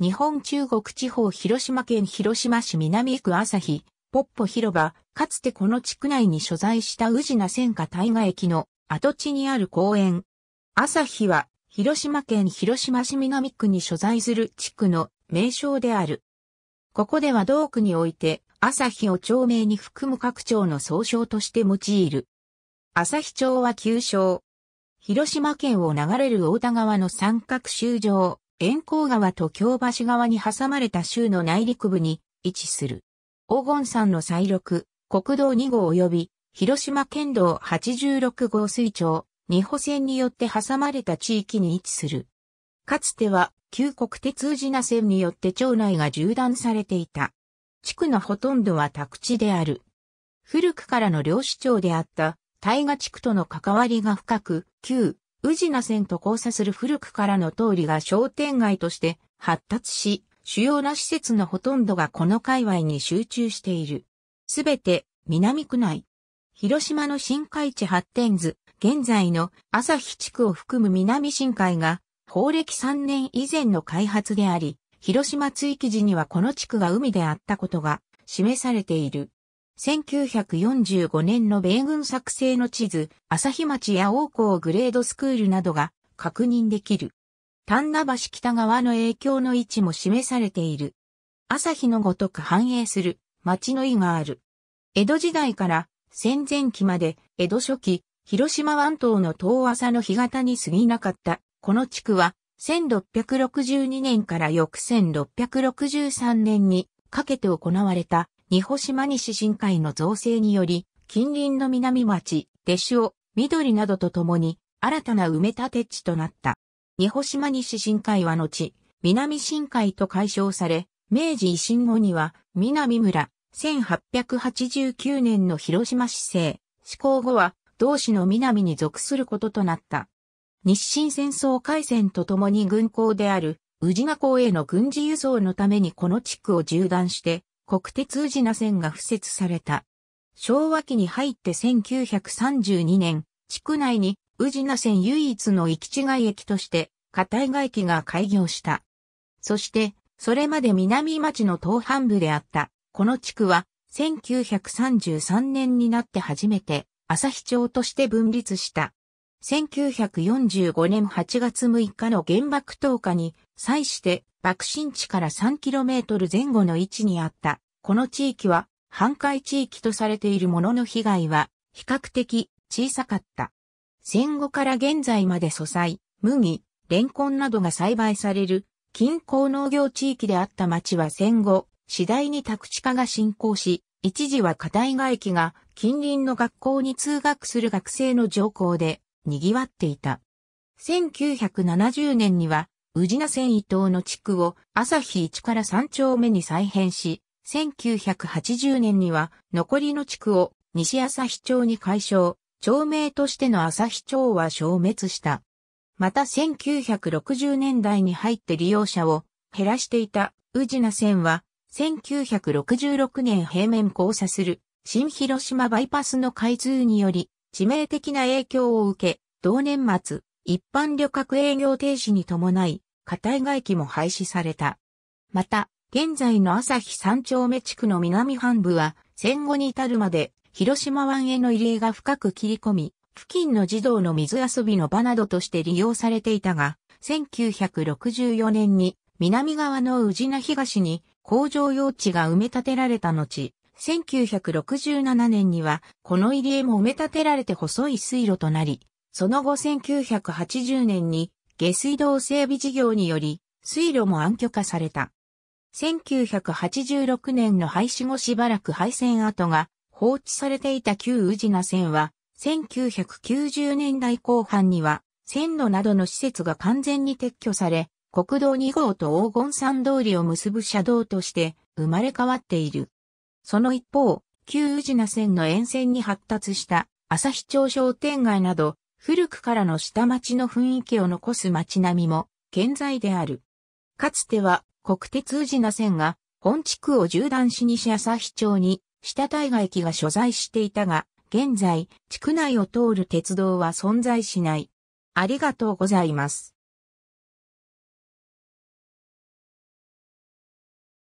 日本中国地方広島県広島市南区朝日、ポッポ広場、かつてこの地区内に所在した宇品戦火大河駅の跡地にある公園。朝日は、広島県広島市南区に所在する地区の名称である。ここでは同区において、朝日を町名に含む各町の総称として用いる。朝日町は旧称。広島県を流れる大田川の三角州上、沿江川と京橋川に挟まれた州の内陸部に位置する。黄金山の再録、国道2号及び、広島県道86号水町、二保線によって挟まれた地域に位置する。かつては、旧国鉄宇な線によって町内が縦断されていた。地区のほとんどは宅地である。古くからの漁師町であった、大河地区との関わりが深く、旧宇品線と交差する古くからの通りが商店街として発達し、主要な施設のほとんどがこの界隈に集中している。すべて南区内。広島の新海地発展図、現在の朝日地区を含む南新海が、法暦3年以前の開発であり、広島追記時にはこの地区が海であったことが示されている。1945年の米軍作成の地図、朝日町や王校グレードスクールなどが確認できる。丹那橋北側の影響の位置も示されている。朝日のごとく繁栄する町の意がある。江戸時代から戦前期まで江戸初期、広島湾島の遠浅の干潟に過ぎなかったこの地区は1662年から翌1663年にかけて行われた日保島西深海の造成により、近隣の南町、手塩、緑などとともに、新たな埋め立て地となった。日保島西深海は後、南深海と解消され、明治維新後には、南村、1889年の広島市政、施行後は、同市の南に属することとなった。日清戦争開戦とともに軍港である、宇品港への軍事輸送のためにこの地区を縦断して、国鉄宇品線が付設された。昭和期に入って1932年、地区内に宇品線唯一の行き違い駅として、片井外駅が開業した。そして、それまで南町の東半部であった、この地区は、1933年になって初めて、朝日町として分立した。1945年8月6日の原爆投下に際して爆心地から 3km 前後の位置にあった、この地域は、半壊地域とされているものの被害は、比較的小さかった。戦後から現在まで素材、麦、レンコンなどが栽培される、近郊農業地域であった町は戦後、次第に宅地化が進行し、一時は片井外駅が近隣の学校に通学する学生の上校で賑わっていた。1970年には宇品線伊東の地区を朝日1から3丁目に再編し、1980年には残りの地区を西朝日町に解消、町名としての朝日町は消滅した。また1960年代に入って利用者を減らしていた宇品線は1966年平面交差する新広島バイパスの開通により致命的な影響を受け、同年末一般旅客営業停止に伴い片井外機も廃止された。また、現在の朝日三丁目地区の南半部は、戦後に至るまで、広島湾への入り江が深く切り込み、付近の児童の水遊びの場などとして利用されていたが、1964年に南側の宇品東に工場用地が埋め立てられた後、1967年にはこの入り江も埋め立てられて細い水路となり、その後1980年に下水道整備事業により、水路も暗挙化された。1986年の廃止後しばらく廃線跡が放置されていた旧宇品線は、1990年代後半には、線路などの施設が完全に撤去され、国道2号と黄金山通りを結ぶ車道として生まれ変わっている。その一方、旧宇品線の沿線に発達した朝日町商店街など古くからの下町の雰囲気を残す町並みも健在である。かつては国鉄宇品線が本地区を縦断しにし朝日町に下大河駅が所在していたが、現在地区内を通る鉄道は存在しない。ありがとうございます。